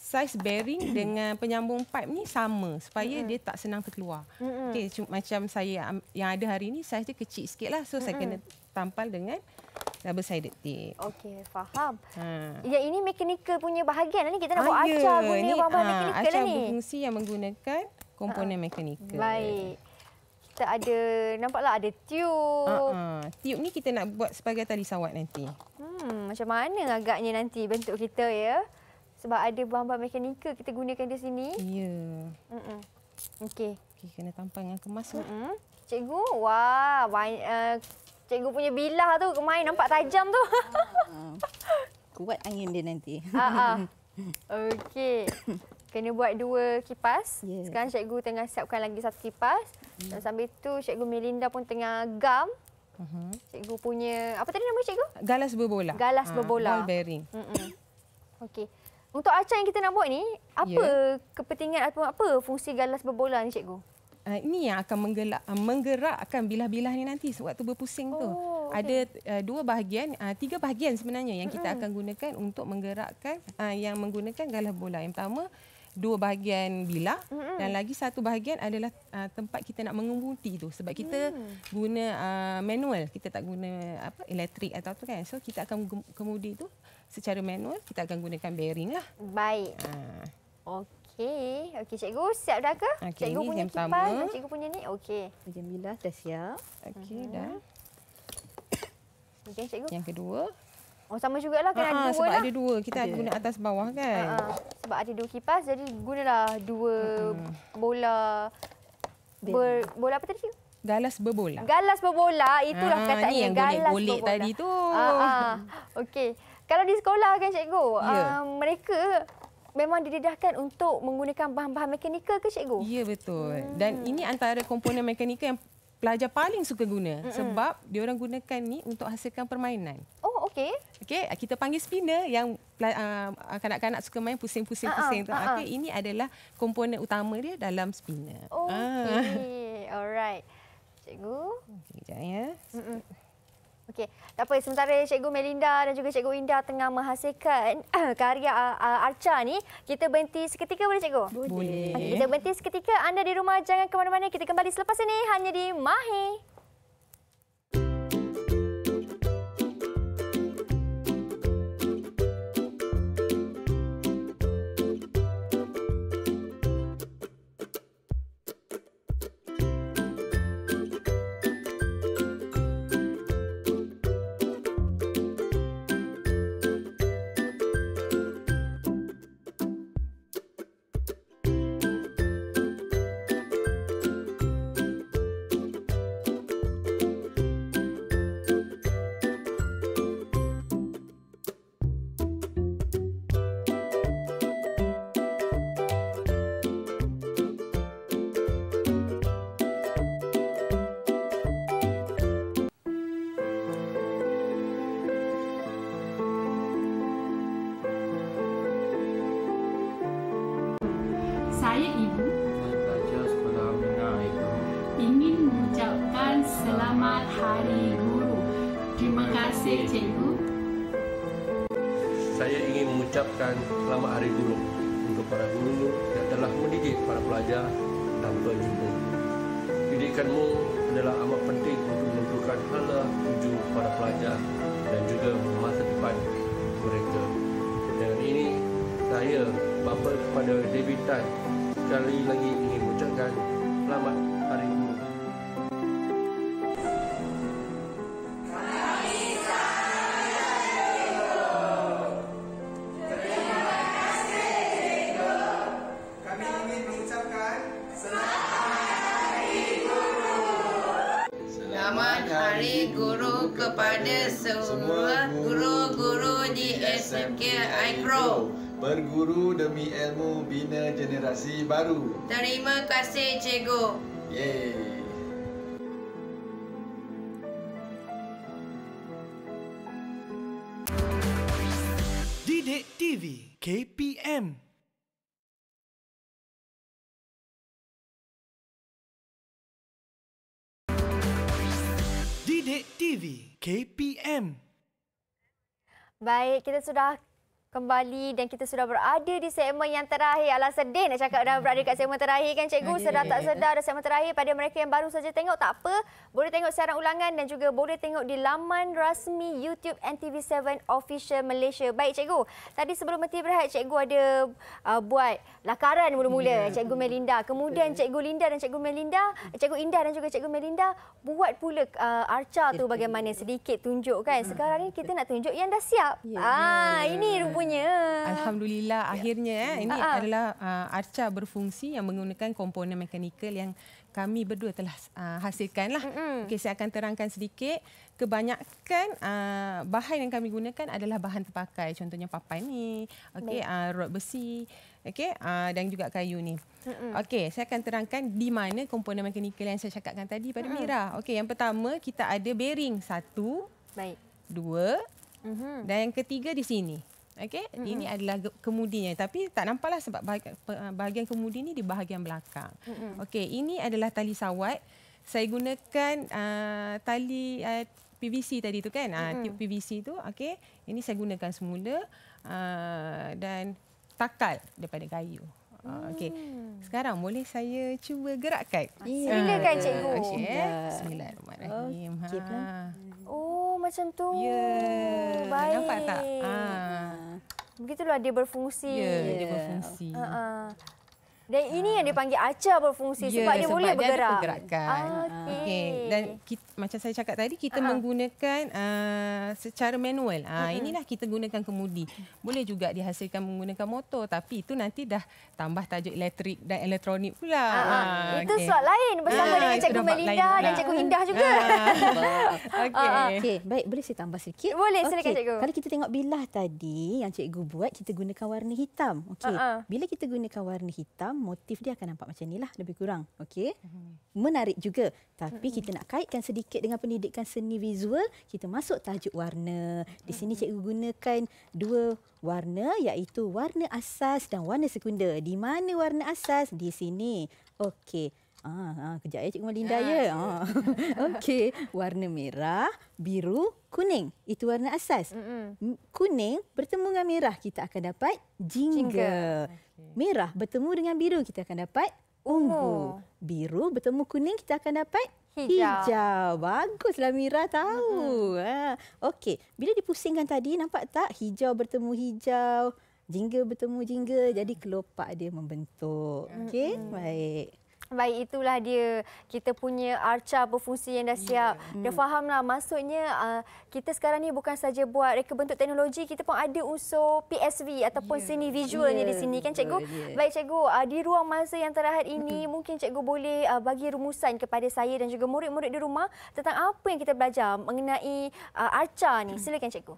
size bearing dengan penyambung pipe ni sama supaya mm -hmm. dia tak senang terkeluar. Mm -hmm. Okey, macam saya yang ada hari ni saiz dia kecil sikitlah. So mm -hmm. saya kena tampal dengan double sided tape. Okey, faham. Ha. Yang ini mekanikal punya bahagian lah ni kita nak buat ah, ya, acar guna bahan mekanikal lah acar lah ni. Acar berfungsi yang menggunakan komponen ha. mekanikal. Baik. Kita ada nampaklah ada tube. Ha, ah, ha. Tube ni kita nak buat sebagai tali sawat nanti. Hmm, macam mana agaknya nanti bentuk kita ya? Sebab ada bahan-bahan mekanikal kita gunakan di sini. Ya. Hmm. Okey. Okey, kena tampang dengan kemas. Hmm. Cikgu, wah, banyak, uh, eh, Cikgu punya bilah tu kemain nampak tajam tu. Ah, kuat angin dia nanti. Ah, ah. Okey. Kena buat dua kipas. Yeah. Sekarang cikgu tengah siapkan lagi satu kipas. Yeah. Dan sambil tu cikgu Melinda pun tengah gam. Mhm. Cikgu punya apa tadi nama cikgu? Galas berbola. Galas berbola. Ball bearing. Okey. Untuk acara yang kita nak buat ni, apa yeah. kepentingan atau apa fungsi galas berbola ni cikgu? Uh, ini yang akan menggelak, uh, ah, menggerakkan bilah-bilah ni nanti sebab tu berpusing tu. Oh, okay. Ada uh, dua bahagian, uh, tiga bahagian sebenarnya yang kita mm-hmm. akan gunakan untuk menggerakkan uh, yang menggunakan galah bola. Yang pertama, dua bahagian bilah mm-hmm. dan lagi satu bahagian adalah uh, tempat kita nak mengemudi tu sebab kita mm. guna uh, manual, kita tak guna apa elektrik atau apa kan. So kita akan kemudi tu secara manual, kita akan gunakan bearing lah. Baik. Uh. Okey. Okey, okey cikgu siap dah ke? Okay, cikgu punya yang kipas, pertama. cikgu punya ni. Okey. Okey, bilas dah siap. Okey uh dah. Okey cikgu. Yang kedua. Oh sama jugalah kan ada ah, ah, dua sebab lah. Sebab ada dua. Kita ada. guna atas bawah kan. Uh-huh. Sebab ada dua kipas jadi gunalah dua uh-huh. bola ber, bola apa tadi cikgu? Galas berbola. Galas berbola itulah uh-huh. kata yang galas bola tadi tu. Ha. uh Okey. Kalau di sekolah kan cikgu, yeah. Ya. uh, mereka memang didedahkan untuk menggunakan bahan-bahan mekanikal ke cikgu? Ya betul. Hmm. Dan ini antara komponen mekanikal yang pelajar paling suka guna hmm. sebab dia orang gunakan ni untuk hasilkan permainan. Oh okey. Okey, kita panggil spinner yang ah, kanak-kanak uh, suka main pusing-pusing-pusing uh-huh. tu. Uh-huh. Okey, ini adalah komponen utama dia dalam spinner. Okey. Ah. Alright. Cikgu, jap ya. Hmm. Okey, tak apa. Sementara Cikgu Melinda dan juga Cikgu Inda tengah menghasilkan karya uh, uh, Arca ni, kita berhenti seketika boleh Cikgu? Boleh. Okay, kita berhenti seketika. Anda di rumah jangan ke mana-mana. Kita kembali selepas ini hanya di Mahi. saya ingin mengucapkan selamat hari guru untuk para guru yang telah mendidik para pelajar tanpa jumpa. Didikanmu adalah amat penting untuk menentukan hala tuju para pelajar dan juga masa depan mereka. Dengan ini, saya bapa kepada debitan sekali lagi ingin mengucapkan selamat Micro. Berguru demi ilmu bina generasi baru. Terima kasih cikgu. Yeay. Didik TV KPM Didik TV KPM Baik, kita sudah kembali dan kita sudah berada di segmen yang terakhir. Alah sedih nak cakap dah berada di segmen terakhir kan cikgu. Sedar tak sedar dah segmen terakhir pada mereka yang baru saja tengok tak apa. Boleh tengok siaran ulangan dan juga boleh tengok di laman rasmi YouTube NTV7 Official Malaysia. Baik cikgu, tadi sebelum mati berehat cikgu ada uh, buat lakaran mula-mula yeah. cikgu Melinda. Kemudian cikgu Linda dan cikgu Melinda, cikgu Indah dan juga cikgu Melinda buat pula uh, arca tu bagaimana sedikit tunjuk kan. Hmm. Sekarang ni kita nak tunjuk yang dah siap. Yeah. Ah, ya. ini rupa punya. Alhamdulillah ya. akhirnya ya. ini uh ah, -huh. Ah. adalah uh, arca berfungsi yang menggunakan komponen mekanikal yang kami berdua telah uh, hasilkan. Uh -huh. okay, saya akan terangkan sedikit. Kebanyakan uh, bahan yang kami gunakan adalah bahan terpakai. Contohnya papan ni, okay, uh, rod besi okay, uh, dan juga kayu ini. Okey, saya akan terangkan di mana komponen mekanikal yang saya cakapkan tadi pada uh -huh. Mira. Okey, yang pertama kita ada bearing satu, Baik. dua, uh mm-hmm. -huh. dan yang ketiga di sini. Okey, mm-hmm. ini adalah kemudinya tapi tak nampaklah sebab bahagian ah, kemudi ni di bahagian belakang. Mm-hmm. Okey, ini adalah tali sawat. Saya gunakan uh, tali uh, ah, PVC tadi tu kan? Ah mm-hmm. uh, PVC tu okey. Ini saya gunakan semula uh, dan takal daripada kayu. Ah, hmm. Okey. Sekarang boleh saya cuba gerakkan? Ya. Silakan kan cikgu. Okay, ya. Eh. Bismillahirrahmanirrahim. Okay, ha. Oh, macam tu. Ya. Baik. Nampak tak? Ha. Ah. Begitulah dia berfungsi. Ya, dia berfungsi. Ha. ha. Dan ini yang ah. dipanggil acar berfungsi ya, sebab dia sebab boleh dia bergerak. Ada pergerakan. Ah, okey. Okay. Dan kita, macam saya cakap tadi kita uh menggunakan uh, secara manual. Uh, uh inilah kita gunakan kemudi. Boleh juga dihasilkan menggunakan motor tapi itu nanti dah tambah tajuk elektrik dan elektronik pula. Uh -huh. Itu soal lain bersama uh dengan Cikgu Melinda dan Cikgu Indah juga. Uh -huh. Uh -huh. Baik, boleh saya tambah sikit? Boleh, silakan okay. Cikgu. Kalau kita tengok bilah tadi yang Cikgu buat kita gunakan warna hitam. Okey. Uh -huh. Bila kita gunakan warna hitam motif dia akan nampak macam ni lah lebih kurang. Okey. Mhm. Menarik juga. Tapi mhm. kita nak kaitkan sedikit dengan pendidikan seni visual. Kita masuk tajuk warna. Di sini mhm. cikgu gunakan dua warna iaitu warna asas dan warna sekunder. Di mana warna asas? Di sini. Okey. Ah, ah kejap ya Cikgu Melinda ah, ya. Ah. Okey, warna merah, biru, kuning. Itu warna asas. Mm-mm. Kuning bertemu dengan merah kita akan dapat jingga. Okay. Merah bertemu dengan biru kita akan dapat ungu. Oh. Biru bertemu kuning kita akan dapat hijau. hijau. Baguslah Mira tahu. Mm-hmm. Ah. Okey, bila dipusingkan tadi nampak tak hijau bertemu hijau, jingga bertemu jingga, mm. jadi kelopak dia membentuk. Okey, mm-hmm. baik. Baik itulah dia kita punya arca berfungsi yang dah ya. siap. Yeah. Hmm. Dah fahamlah maksudnya uh, kita sekarang ni bukan saja buat reka bentuk teknologi, kita pun ada unsur PSV ataupun yeah. seni visualnya yeah. di sini ya, kan cikgu. Yeah. Baik cikgu, uh, di ruang masa yang terakhir ini Betul. mungkin cikgu boleh uh, bagi rumusan kepada saya dan juga murid-murid di rumah tentang apa yang kita belajar mengenai uh, arca ni. Mm. Silakan cikgu.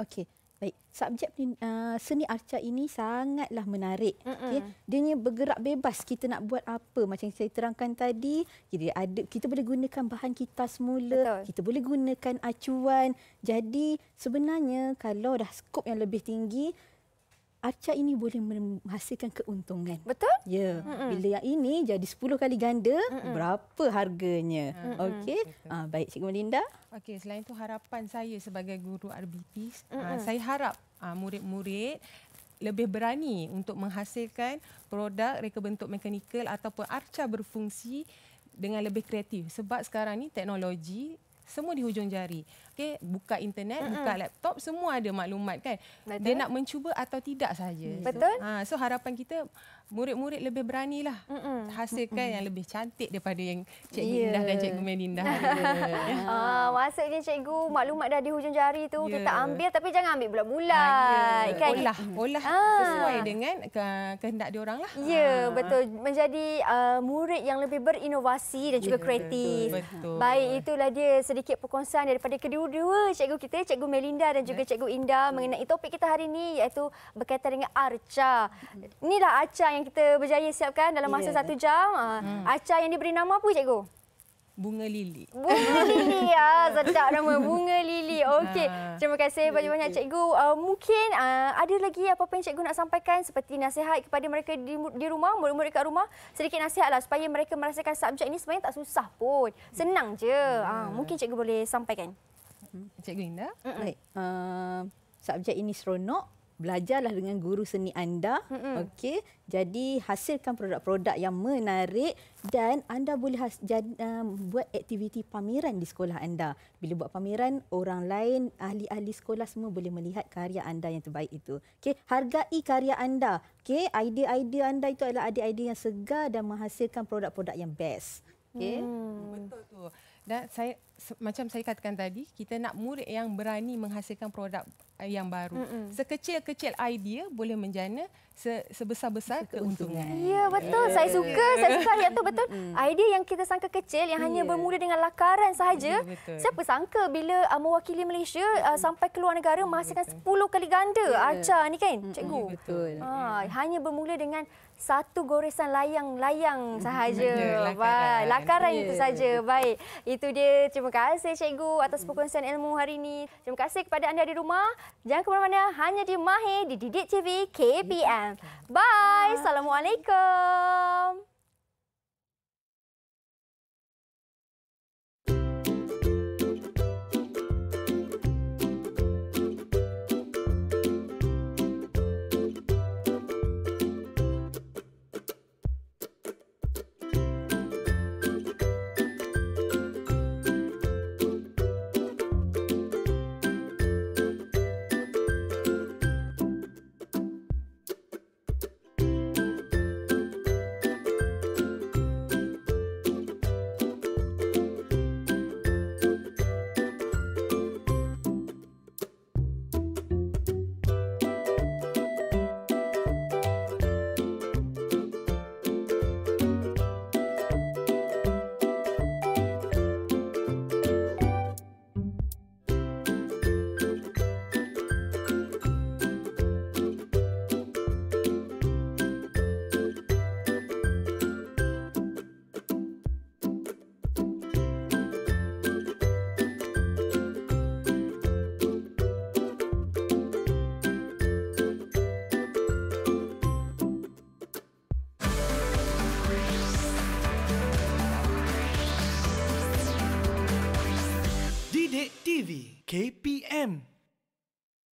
Okey. Baik, subjek uh, seni arca ini sangatlah menarik. Okay. Dia ni bergerak bebas kita nak buat apa. Macam saya terangkan tadi, Jadi ada, kita boleh gunakan bahan kita semula. Betul. Kita boleh gunakan acuan. Jadi sebenarnya kalau dah skop yang lebih tinggi, acak ini boleh menghasilkan keuntungan. Betul? Ya. Mm-mm. Bila yang ini jadi 10 kali ganda, Mm-mm. berapa harganya? Okey. Ah ha, baik Cikgu Melinda. Okey, selain itu harapan saya sebagai guru RBT, ha, ah, saya harap ah, murid-murid lebih berani untuk menghasilkan produk reka bentuk mekanikal ataupun arca berfungsi dengan lebih kreatif sebab sekarang ni teknologi semua di hujung jari okey buka internet mm-hmm. buka laptop semua ada maklumat kan betul. dia nak mencuba atau tidak saja betul ha so harapan kita murid-murid lebih beranilah Mm-mm. hasilkan Mm-mm. yang lebih cantik daripada yang cikgu yeah. Indah dan cikgu Melinda. ah maksudnya cikgu maklumat dah di hujung jari tu yeah. kita ya. ambil tapi jangan ambil bulat-bulat ah, yeah. kan olah olah ah. sesuai dengan ke- kehendak lah. Ya yeah, ah. betul menjadi uh, murid yang lebih berinovasi dan juga yeah, kreatif. betul. Baik itulah dia sedikit perkongsian daripada kedua dua cikgu kita, cikgu Melinda dan juga cikgu Inda hmm. mengenai topik kita hari ini iaitu berkaitan dengan arca. Inilah arca yang kita berjaya siapkan dalam masa yeah. satu jam. Ah, hmm. Arca yang diberi nama apa cikgu? Bunga lili. Bunga lili. ya, sedap nama. Bunga lili. Okey. Ah. Terima kasih banyak-banyak cikgu. Uh, mungkin uh, ada lagi apa-apa yang cikgu nak sampaikan seperti nasihat kepada mereka di, di rumah, murid-murid kat rumah. Sedikit nasihatlah supaya mereka merasakan subjek ini sebenarnya tak susah pun. Senang je. Uh, mungkin cikgu boleh sampaikan. Hmm. Cikgu Linda. Baik. Uh, subjek ini seronok. Belajarlah dengan guru seni anda. Okey. Jadi hasilkan produk-produk yang menarik dan anda boleh jad, uh, buat aktiviti pameran di sekolah anda. Bila buat pameran, orang lain, ahli-ahli sekolah semua boleh melihat karya anda yang terbaik itu. Okey, hargai karya anda. Okey, idea-idea anda itu adalah idea-idea yang segar dan menghasilkan produk-produk yang best. Okey. Hmm. Betul tu. Dan saya macam saya katakan tadi, kita nak murid yang berani menghasilkan produk eh, yang baru. Mm-mm. Sekecil-kecil idea boleh menjana se- sebesar-besar keuntungan. Ya, betul. Yeah. Saya suka. Saya suka ayat tu betul. Idea yang kita sangka kecil yang yeah. hanya bermula dengan lakaran sahaja. Yeah, Siapa sangka bila uh, mewakili Malaysia uh, sampai keluar negara menghasilkan betul. 10 kali ganda. Yeah. Acah ni kan, cikgu. Yeah, betul. Ha, yeah. hanya bermula dengan satu goresan layang-layang sahaja. Yeah, lakaran. Baik, lakaran yeah. itu saja. Baik. Itu dia cuba Terima kasih cikgu atas perkongsian ilmu hari ini. Terima kasih kepada anda di rumah. Jangan ke mana-mana hanya di Mahir di Didik TV KPM. Bye. Assalamualaikum.